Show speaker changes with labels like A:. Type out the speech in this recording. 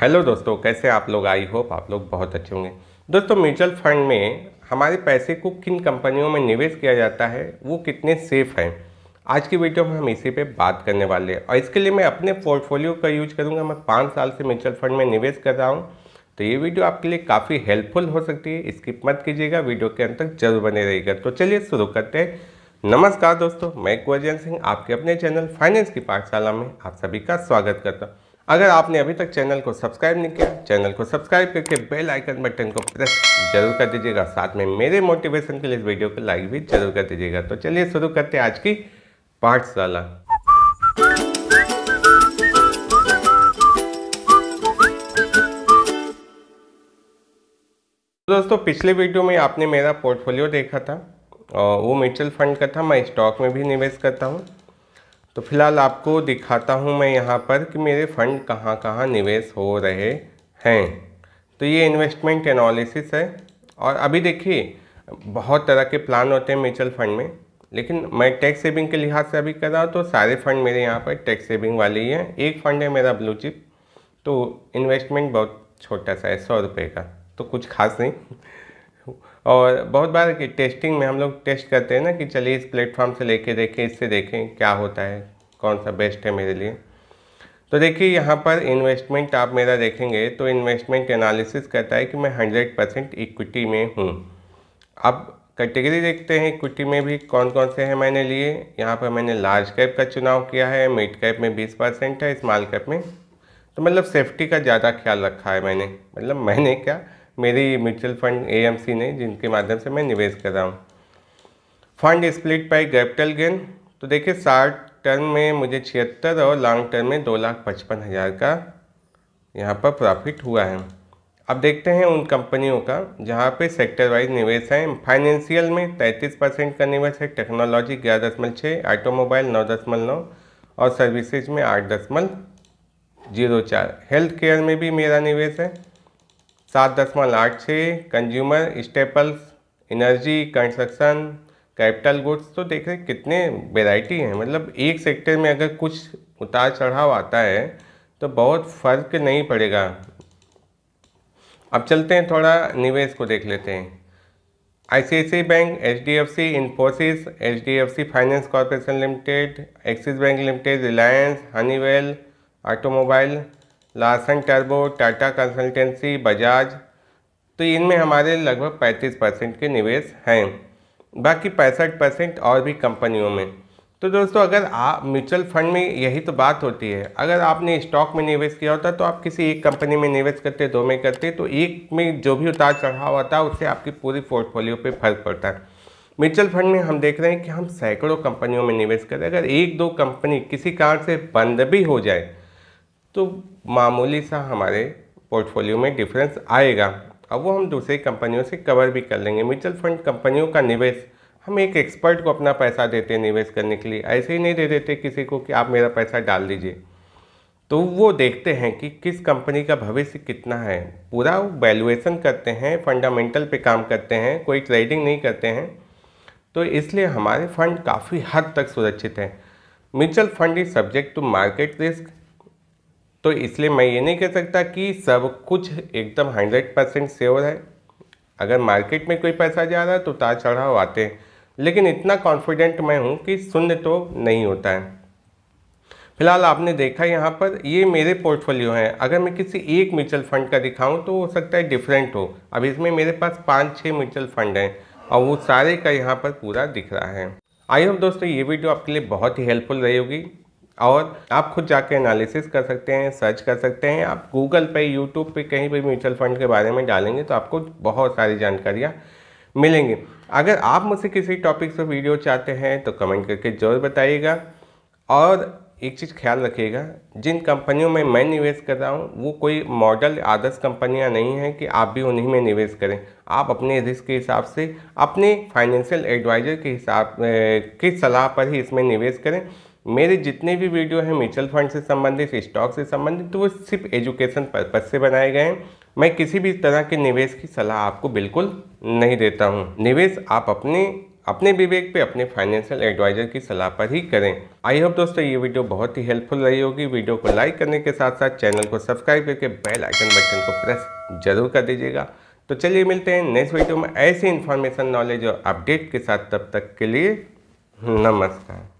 A: hello दोस्तों कैसे आप लोग आई होप आप लोग बहुत अच्छे होंगे दोस्तों म्यूचुअल फंड में हमारे पैसे को किन कंपनियों में निवेश किया जाता है वो कितने सेफ़ हैं आज की वीडियो में हम इसी पे बात करने वाले हैं और इसके लिए मैं अपने पोर्टफोलियो का यूज करूँगा मैं पाँच साल से म्यूचुअल फंड में निवेश कर रहा हूँ तो ये वीडियो आपके लिए काफ़ी हेल्पफुल हो सकती है स्किप मत कीजिएगा वीडियो के अंत तक जरूर बने रहेगा तो चलिए शुरू करते हैं नमस्कार दोस्तों मैं कुंवरजन सिंह आपके अपने चैनल फाइनेंस की पाठशाला में आप सभी का स्वागत करता हूँ अगर आपने अभी तक चैनल को सब्सक्राइब नहीं किया चैनल को सब्सक्राइब करके बेल आइकन बटन को प्रेस जरूर कर दीजिएगा साथ में मेरे मोटिवेशन के लिए इस वीडियो को लाइक भी जरूर कर दीजिएगा तो चलिए शुरू करते हैं आज की पाठशाला दोस्तों पिछले वीडियो में आपने मेरा पोर्टफोलियो देखा था और वो म्यूचुअल फंड का था मैं स्टॉक में भी निवेश करता हूँ तो फिलहाल आपको दिखाता हूँ मैं यहाँ पर कि मेरे फंड कहाँ कहाँ निवेश हो रहे हैं तो ये इन्वेस्टमेंट एनालिसिस है और अभी देखिए बहुत तरह के प्लान होते हैं म्यूचुअल फंड में लेकिन मैं टैक्स सेविंग के लिहाज से अभी कर रहा हूँ तो सारे फंड मेरे यहाँ पर टैक्स सेविंग वाले ही हैं एक फ़ंड है मेरा ब्लू चिप तो इन्वेस्टमेंट बहुत छोटा सा है सौ रुपये का तो कुछ खास नहीं और बहुत बार कि टेस्टिंग में हम लोग टेस्ट करते हैं ना कि चलिए इस प्लेटफॉर्म से लेके देखें इससे देखें क्या होता है कौन सा बेस्ट है मेरे लिए तो देखिए यहाँ पर इन्वेस्टमेंट आप मेरा देखेंगे तो इन्वेस्टमेंट एनालिसिस करता है कि मैं हंड्रेड परसेंट इक्विटी में हूँ अब कैटेगरी देखते हैं इक्विटी में भी कौन कौन से हैं मैंने लिए यहाँ पर मैंने लार्ज कैप का चुनाव किया है मिड कैप में बीस परसेंट है स्मॉल कैप में तो मतलब सेफ्टी का ज़्यादा ख्याल रखा है मैंने मतलब मैंने क्या मेरी म्यूचुअल फंड ए ने जिनके माध्यम से मैं निवेश कर रहा हूँ fund split by capital gain तो देखिए साठ टर्म में मुझे छिहत्तर और लॉन्ग टर्म में दो लाख पचपन हज़ार का यहाँ पर प्रॉफिट हुआ है अब देखते हैं उन कंपनियों का जहाँ पे सेक्टर वाइज निवेश है फाइनेंशियल में तैंतीस परसेंट का निवेश है टेक्नोलॉजी ग्यारह दशमलव छः ऑटोमोबाइल नौ दशमलव नौ और सर्विसेज में आठ दशमलव जीरो चार हेल्थ केयर में भी मेरा निवेश है सात दशमलव आठ छः consumer staples energy construction capital goods तो देख रहे कितने वेराइटी हैं मतलब एक सेक्टर में अगर कुछ उतार चढ़ाव आता है तो बहुत फ़र्क नहीं पड़ेगा अब चलते हैं थोड़ा निवेश को देख लेते हैं I bank H D F C Infosys H D F C finance corporation limited Axis bank limited Reliance Honeywell automobile Larsen टर्बो टाटा कंसल्टेंसी बजाज तो इनमें हमारे लगभग 35 परसेंट के निवेश हैं बाकी पैंसठ परसेंट और भी कंपनियों में तो दोस्तों अगर आप म्यूचुअल फंड में यही तो बात होती है अगर आपने स्टॉक में निवेश किया होता तो आप किसी एक कंपनी में निवेश करते दो में करते तो एक में जो भी उतार चढ़ाव आता है उससे आपकी पूरी पोर्टफोलियो पर फर्क पड़ता है म्यूचुअल फंड में हम देख रहे हैं कि हम सैकड़ों कंपनियों में निवेश करें अगर एक दो कंपनी किसी कारण से बंद भी हो जाए तो मामूली सा हमारे पोर्टफोलियो में डिफरेंस आएगा अब वो हम दूसरी कंपनियों से कवर भी कर लेंगे म्यूचुअल फंड कंपनियों का निवेश हम एक एक्सपर्ट को अपना पैसा देते हैं निवेश करने के लिए ऐसे ही नहीं दे देते किसी को कि आप मेरा पैसा डाल दीजिए तो वो देखते हैं कि किस कंपनी का भविष्य कितना है पूरा वैल्यूएशन करते हैं फंडामेंटल पे काम करते हैं कोई ट्रेडिंग नहीं करते हैं तो इसलिए हमारे फंड काफ़ी हद तक सुरक्षित हैं mutual fund is subject to market risk तो इसलिए मैं ये नहीं कह सकता कि सब कुछ एकदम हंड्रेड परसेंट श्योर है अगर मार्केट में कोई पैसा जा रहा है तो उतार चढ़ाव आते हैं लेकिन इतना कॉन्फिडेंट मैं हूँ कि शून्य तो नहीं होता है फिलहाल आपने देखा यहाँ पर ये मेरे पोर्टफोलियो हैं अगर मैं किसी एक म्यूचुअल फंड का दिखाऊँ तो हो सकता है डिफरेंट हो अब इसमें मेरे पास पाँच छः म्यूचुअल फंड हैं और वो सारे का यहाँ पर पूरा दिख रहा है आई होप दोस्तों ये वीडियो आपके लिए बहुत ही हेल्पफुल रही होगी और आप खुद जाके एनालिसिस कर सकते हैं सर्च कर सकते हैं आप गूगल पे यूट्यूब पे कहीं भी म्यूचुअल फंड के बारे में डालेंगे तो आपको बहुत सारी जानकारियाँ मिलेंगी अगर आप मुझसे किसी टॉपिक पर वीडियो चाहते हैं तो कमेंट करके ज़रूर बताइएगा और एक चीज़ ख्याल रखिएगा जिन कंपनियों में मैं निवेश कर रहा हूँ वो कोई मॉडल आदर्श कंपनियाँ नहीं हैं कि आप भी उन्हीं में निवेश करें आप अपने रिस्क के हिसाब से अपने फाइनेंशियल एडवाइज़र के हिसाब की सलाह पर ही इसमें निवेश करें मेरे जितने भी वीडियो हैं म्यूचुअल फंड से संबंधित स्टॉक से संबंधित तो वो सिर्फ एजुकेशन पर्पज से बनाए गए हैं मैं किसी भी तरह के निवेश की सलाह आपको बिल्कुल नहीं देता हूँ निवेश आप अपने अपने विवेक पे अपने फाइनेंशियल एडवाइजर की सलाह पर ही करें आई होप दोस्तों ये वीडियो बहुत ही हेल्पफुल रही होगी वीडियो को लाइक करने के साथ साथ चैनल को सब्सक्राइब करके बेल आइकन बटन को प्रेस जरूर कर दीजिएगा तो चलिए मिलते हैं नेक्स्ट वीडियो में ऐसी इन्फॉर्मेशन नॉलेज और अपडेट के साथ तब तक के लिए नमस्कार